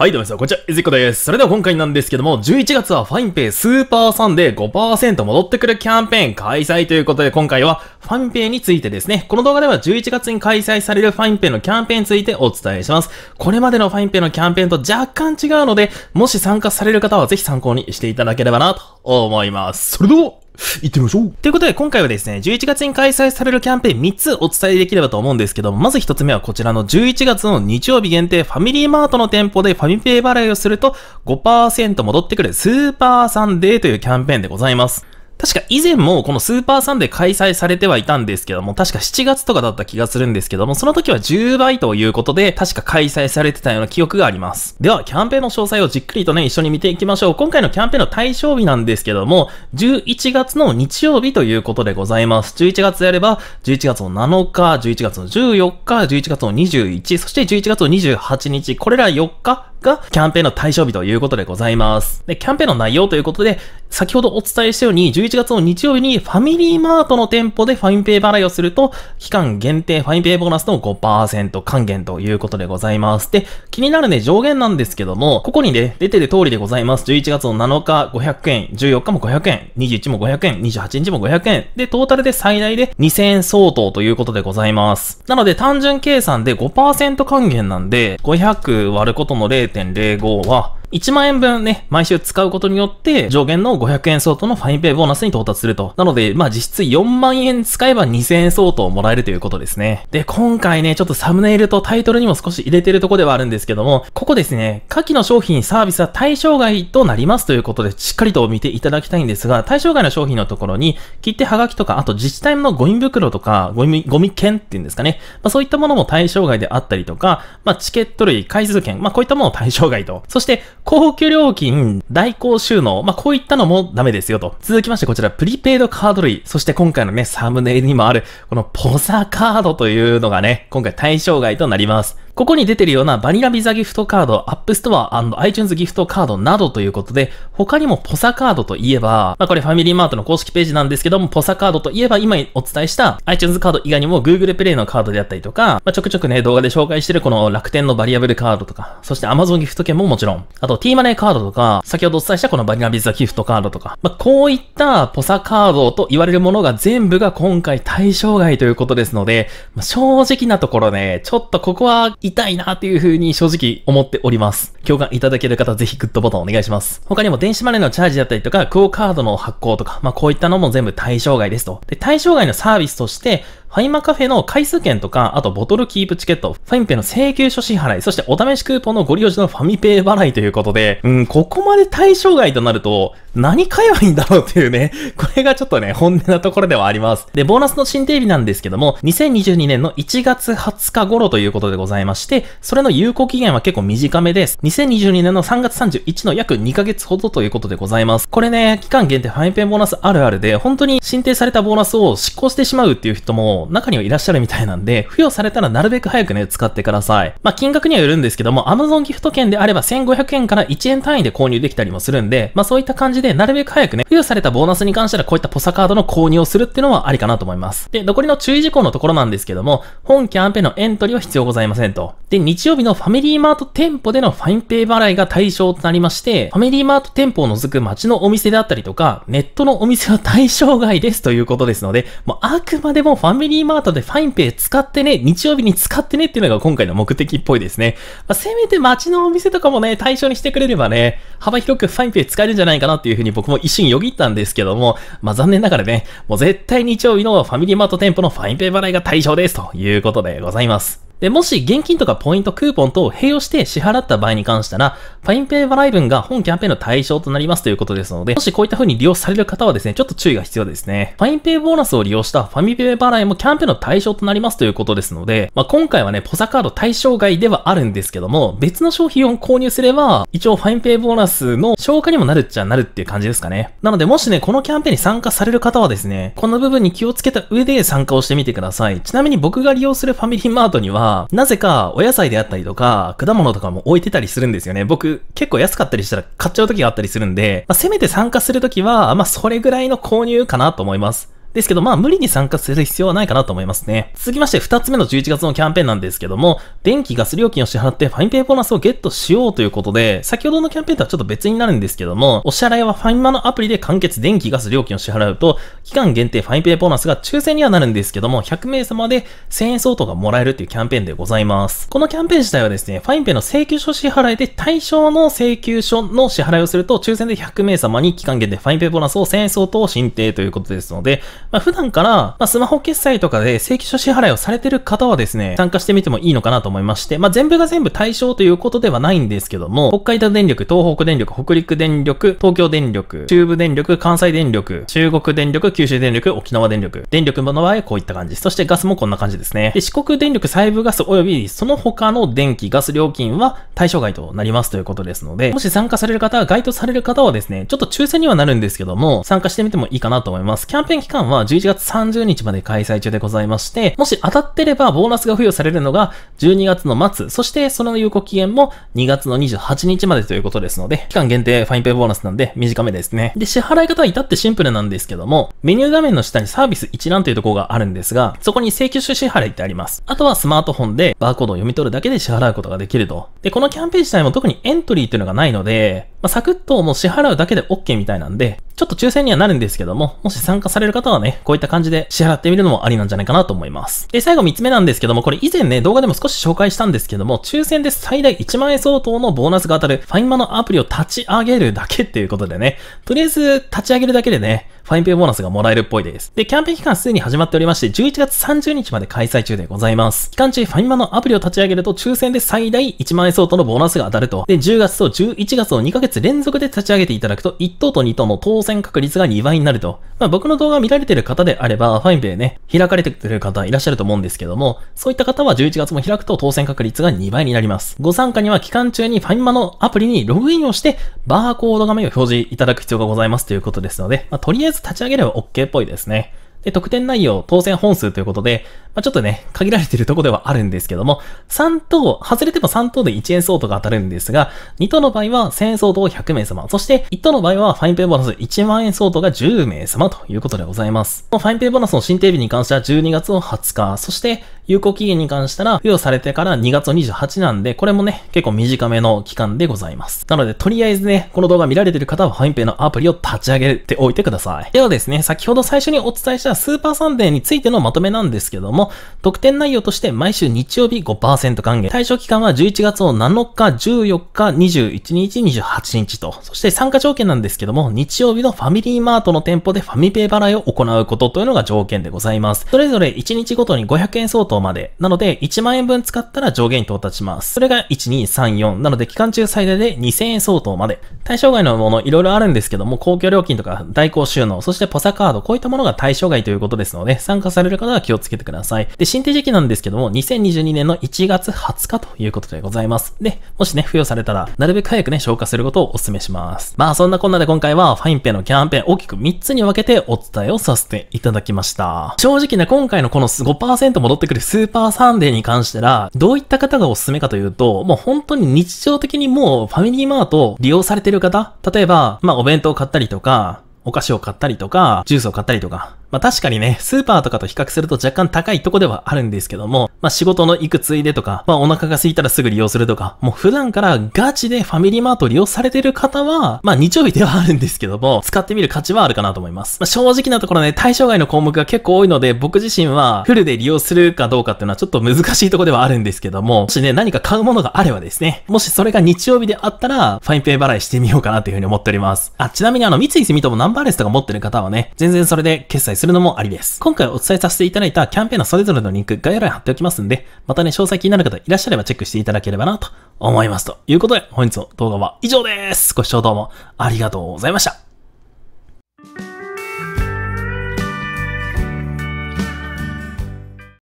はい、どうも皆さん、こんにちは、えずこです。それでは今回なんですけども、11月はファインペイスーパーサンデー5%戻ってくるキャンペーン開催ということで、今回はファインペイについてですね、この動画では11月に開催されるファインペイのキャンペーンについてお伝えします。これまでのファインペイのキャンペーンと若干違うので、もし参加される方はぜひ参考にしていただければなと思います。それでは行ってみましょうということで今回はですね、11月に開催されるキャンペーン3つお伝えできればと思うんですけども、まず1つ目はこちらの11月の日曜日限定ファミリーマートの店舗でファミペイ払いをすると5%戻ってくるスーパーサンデーというキャンペーンでございます。確か以前もこのスーパーサンデー開催されてはいたんですけども、確か7月とかだった気がするんですけども、その時は10倍ということで、確か開催されてたような記憶があります。では、キャンペーンの詳細をじっくりとね、一緒に見ていきましょう。今回のキャンペーンの対象日なんですけども、11月の日曜日ということでございます。11月やれば、11月の7日、11月の14日、11月の21、そして11月の28日、これら4日がキャンペーンの対象日ということでございます。で、キャンペーンの内容ということで、先ほどお伝えしたように、11月の日曜日にファミリーマートの店舗でファインペイ払いをすると、期間限定ファインペイボーナスの5%還元ということでございます。で、気になるね、上限なんですけども、ここにね、出てる通りでございます。11月の7日500円、14日も500円、21も500円、28日も500円。で、トータルで最大で2000円相当ということでございます。なので、単純計算で5%還元なんで、500割ることの0 0.05は、1万円分ね、毎週使うことによって、上限の500円相当のファインペイボーナスに到達すると。なので、まあ実質4万円使えば2000円相当もらえるということですね。で、今回ね、ちょっとサムネイルとタイトルにも少し入れてるとこではあるんですけども、ここですね、下記の商品サービスは対象外となりますということで、しっかりと見ていただきたいんですが、対象外の商品のところに、切手はがきとか、あと自治体のゴミ袋とか、ゴミ、ゴミ券っていうんですかね。まあそういったものも対象外であったりとか、まあチケット類、回数券、まあこういったものを対象外と。そして、公共料金、代行収納、まあ、こういったのもダメですよと。続きましてこちら、プリペイドカード類、そして今回のね、サムネイルにもある、このポサカードというのがね、今回対象外となります。ここに出てるようなバニラビザギフトカード、アップストア &iTunes ギフトカードなどということで、他にもポサカードといえば、まあこれファミリーマートの公式ページなんですけども、ポサカードといえば今お伝えした iTunes カード以外にも Google Play のカードであったりとか、まあちょくちょくね、動画で紹介してるこの楽天のバリアブルカードとか、そして Amazon ギフト券ももちろん、あと T マネーカードとか、先ほどお伝えしたこのバニラビザギフトカードとか、まあこういったポサカードと言われるものが全部が今回対象外ということですので、まあ、正直なところね、ちょっとここは痛いなっていう風に正直思っております。共感いただける方ぜひグッドボタンお願いします。他にも電子マネーのチャージだったりとか、クオカードの発行とか、まあこういったのも全部対象外ですと。で、対象外のサービスとして、ファイマカフェの回数券とか、あとボトルキープチケット、ファインペイの請求書支払い、そしてお試しクーポンのご利用時のファミペイ払いということで、うん、ここまで対象外となると、何買えばいいんだろうっていうね、これがちょっとね、本音なところではあります。で、ボーナスの新定日なんですけども、2022年の1月20日頃ということでございまして、それの有効期限は結構短めです。2022年の3月31の約2ヶ月ほどということでございます。これね、期間限定ファインペイボーナスあるあるで、本当に新定されたボーナスを執行してしまうっていう人も中にはいらっしゃるみたいなんで、付与されたらなるべく早くね、使ってください。まあ、金額にはよるんですけども、Amazon ギフト券であれば1500円から1円単位で購入できたりもするんで、まあ、そういった感じで、なるべく早くね、付与されたボーナスに関してはこういったポサカードの購入をするっていうのはありかなと思います。で、残りの注意事項のところなんですけども、本キャンペーンのエントリーは必要ございませんと。で、日曜日のファミリーマート店舗でのファインペイ払いが対象となりまして、ファミリーマート店舗を除く街のお店であったりとか、ネットのお店は対象外ですということですので、もうあくまでもファミミリーマートでファインペイ使ってね、日曜日に使ってねっていうのが今回の目的っぽいですね。まあ、せめて街のお店とかもね、対象にしてくれればね、幅広くファインペイ使えるんじゃないかなっていうふうに僕も一心よぎったんですけども、まあ残念ながらね、もう絶対日曜日のファミリーマート店舗のファインペイ払いが対象ですということでございます。で、もし現金とかポイント、クーポン等を併用して支払った場合に関したら、ファインペイ払い分が本キャンペーンの対象となりますということですので、もしこういった風に利用される方はですね、ちょっと注意が必要ですね。ファインペイボーナスを利用したファミペイ払いもキャンペーンの対象となりますということですので、まあ、今回はね、ポザカード対象外ではあるんですけども、別の商品を購入すれば、一応ファインペイボーナスの消化にもなるっちゃなるっていう感じですかね。なので、もしね、このキャンペーンに参加される方はですね、この部分に気をつけた上で参加をしてみてください。ちなみに僕が利用するファミリーマートには、なぜかお野菜であったりとか、果物とかも置いてたりするんですよね。僕、結構安かったりしたら買っちゃう時があったりするんで、まあ、せめて参加するときは、まあ、それぐらいの購入かなと思います。ですけど、まあ無理に参加する必要はないかなと思いますね。続きまして二つ目の11月のキャンペーンなんですけども、電気ガス料金を支払ってファインペイボーナスをゲットしようということで、先ほどのキャンペーンとはちょっと別になるんですけども、お支払いはファインマのアプリで完結電気ガス料金を支払うと、期間限定ファインペイボーナスが抽選にはなるんですけども、100名様で1000円相当がもらえるというキャンペーンでございます。このキャンペーン自体はですね、ファインペイの請求書支払いで対象の請求書の支払いをすると、抽選で100名様に期間限定ファインペイボーナスを1000円相当申請ということですので、まあ、普段から、まあ、スマホ決済とかで請求書支払いをされてる方はですね、参加してみてもいいのかなと思いまして、まあ、全部が全部対象ということではないんですけども、北海道電力、東北電力、北陸電力、東京電力、中部電力、関西電力、中国電力、九州電力、沖縄電力。電力の場合こういった感じ。そしてガスもこんな感じですね。で、四国電力、細部ガス及びその他の電気、ガス料金は対象外となりますということですので、もし参加される方、該当される方はですね、ちょっと抽選にはなるんですけども、参加してみてもいいかなと思います。キャンペーン期間はは11月30日まで開催中でございまして、もし当たってればボーナスが付与されるのが12月の末、そしてその有効期限も2月の28日までということですので、期間限定ファインペイボーナスなんで短めですね。で、支払い方は至ってシンプルなんですけども、メニュー画面の下にサービス一覧というところがあるんですが、そこに請求書支払いってあります。あとはスマートフォンでバーコードを読み取るだけで支払うことができると。で、このキャンペーン自体も特にエントリーっていうのがないので、まあ、サクッともう支払うだけで OK みたいなんで、ちょっと抽選にはなるんですけども、もし参加される方はね、こういった感じで支払ってみるのもありなんじゃないかなと思います。で、最後三つ目なんですけども、これ以前ね、動画でも少し紹介したんですけども、抽選で最大1万円相当のボーナスが当たる、ファインマのアプリを立ち上げるだけっていうことでね、とりあえず立ち上げるだけでね、ファインペイボーナスがもらえるっぽいです。で、キャンペーン期間すでに始まっておりまして、11月30日まで開催中でございます。期間中、ファインマのアプリを立ち上げると、抽選で最大1万円相当のボーナスが当たると。で、10月と11月の2ヶ月月連続で立ち上げていただくと、1等と2等の当選確率が2倍になると。まあ、僕の動画見られてる方であれば、ファインペイね、開かれてる方いらっしゃると思うんですけども、そういった方は11月も開くと当選確率が2倍になります。ご参加には期間中にファインマのアプリにログインをして、バーコード画面を表示いただく必要がございますということですので、まあ、とりあえず立ち上げれば OK っぽいですね。で、得点内容、当選本数ということで、まあ、ちょっとね、限られてるとこではあるんですけども、3等、外れても3等で1円相当が当たるんですが、2等の場合は1000円相当100名様、そして1等の場合はファインペイボーナス1万円相当が10名様ということでございます。このファインペイボーナスの新定日に関しては12月の20日、そして有効期限に関したら付与されてから2月28なんで、これもね、結構短めの期間でございます。なので、とりあえずね、この動画見られてる方はファインペイのアプリを立ち上げておいてください。ではですね、先ほど最初にお伝えしたスーパーサンデーについてのまとめなんですけども、特典内容として毎週日曜日5%還元。対象期間は11月を7日、14日、21日、28日と。そして参加条件なんですけども、日曜日のファミリーマートの店舗でファミペイ払いを行うことというのが条件でございます。それぞれ1日ごとに500円相当まで。なので、1万円分使ったら上限に到達します。それが1234。なので、期間中最大で2000円相当まで。対象外のものいろいろあるんですけども、公共料金とか代行収納、そしてポサカード、こういったものが対象外会ということですので、参加される方は気をつけてください。で、申請時期なんですけども、2022年の1月20日ということでございます。で、もしね、付与されたら、なるべく早くね、消化することをお勧めします。まあ、そんなこんなで今回は、ファインペイのキャンペーン大きく3つに分けてお伝えをさせていただきました。正直ね、今回のこの5%戻ってくるスーパーサンデーに関してら、どういった方がおすすめかというと、もう本当に日常的にもうファミリーマートを利用されてる方、例えば、まあお弁当を買ったりとか、お菓子を買ったりとか、ジュースを買ったりとか、まあ確かにね、スーパーとかと比較すると若干高いとこではあるんですけども、まあ仕事の行くついでとか、まあお腹が空いたらすぐ利用するとか、もう普段からガチでファミリーマートを利用されてる方は、まあ日曜日ではあるんですけども、使ってみる価値はあるかなと思います。まあ正直なところね、対象外の項目が結構多いので、僕自身はフルで利用するかどうかっていうのはちょっと難しいとこではあるんですけども、もしね、何か買うものがあればですね、もしそれが日曜日であったら、ファインペイ払いしてみようかなというふうに思っております。あ、ちなみにあの三井住友ナンバーレスとか持ってる方はね、全然それで決済するのもありです。今回お伝えさせていただいたキャンペーンのそれぞれのリンク概要欄に貼っておきますんで、またね、詳細気になる方いらっしゃればチェックしていただければなと思います。ということで、本日の動画は以上です。ご視聴どうもありがとうございました。